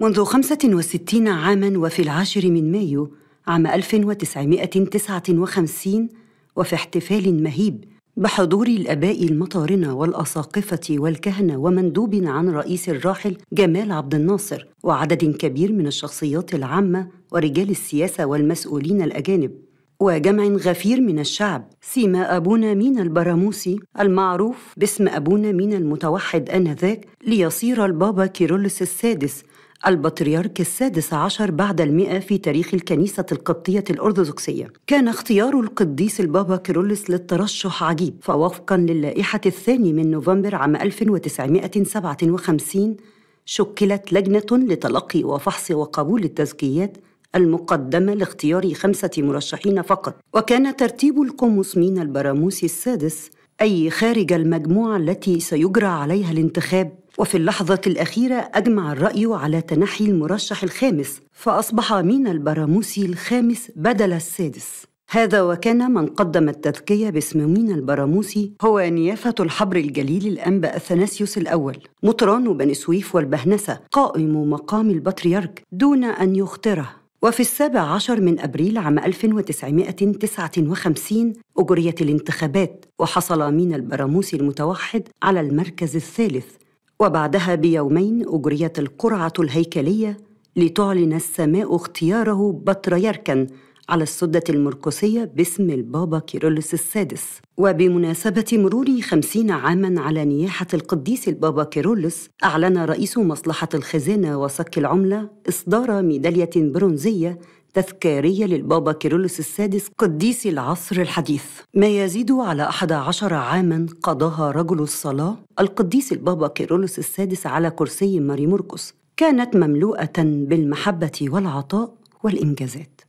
منذ 65 عاماً وفي العاشر من مايو عام 1959 وفي احتفال مهيب بحضور الآباء المطارنة والأساقفة والكهنة ومندوب عن رئيس الراحل جمال عبد الناصر وعدد كبير من الشخصيات العامة ورجال السياسة والمسؤولين الأجانب وجمع غفير من الشعب سيما أبونا مينا البراموسي المعروف باسم أبونا مينا المتوحد آنذاك ليصير البابا كيرلس السادس البطريرك السادس عشر بعد المئة في تاريخ الكنيسة القبطية الأرثوذكسية كان اختيار القديس البابا كيرلس للترشح عجيب فوفقا للائحة الثاني من نوفمبر عام 1957 شكلت لجنة لتلقي وفحص وقبول التزكيات المقدمة لاختيار خمسة مرشحين فقط وكان ترتيب القمص من البراموس السادس أي خارج المجموعة التي سيجرى عليها الانتخاب وفي اللحظة الأخيرة أجمع الرأي على تنحي المرشح الخامس فأصبح مينا البراموسي الخامس بدل السادس هذا وكان من قدم التذكية باسم مينا البراموسي هو نيافة الحبر الجليل الأنبا أثناسيوس الأول مطران بني سويف والبهنسة قائم مقام البطريرك دون أن يخطره وفي السابع عشر من أبريل عام 1959 أجريت الانتخابات وحصل مينا البراموسي المتوحد على المركز الثالث وبعدها بيومين أجريت القرعة الهيكلية لتعلن السماء اختياره بطريركا على السدة المرقسية باسم البابا كيرلس السادس وبمناسبة مرور خمسين عاما على نياحة القديس البابا كيرلس أعلن رئيس مصلحة الخزانة وصك العملة إصدار ميدالية برونزية تذكارية للبابا كيرلس السادس قديس العصر الحديث ما يزيد على 11 عاما قضاها رجل الصلاة القديس البابا كيرلس السادس على كرسي ماري موركوس كانت مملوءة بالمحبة والعطاء والإنجازات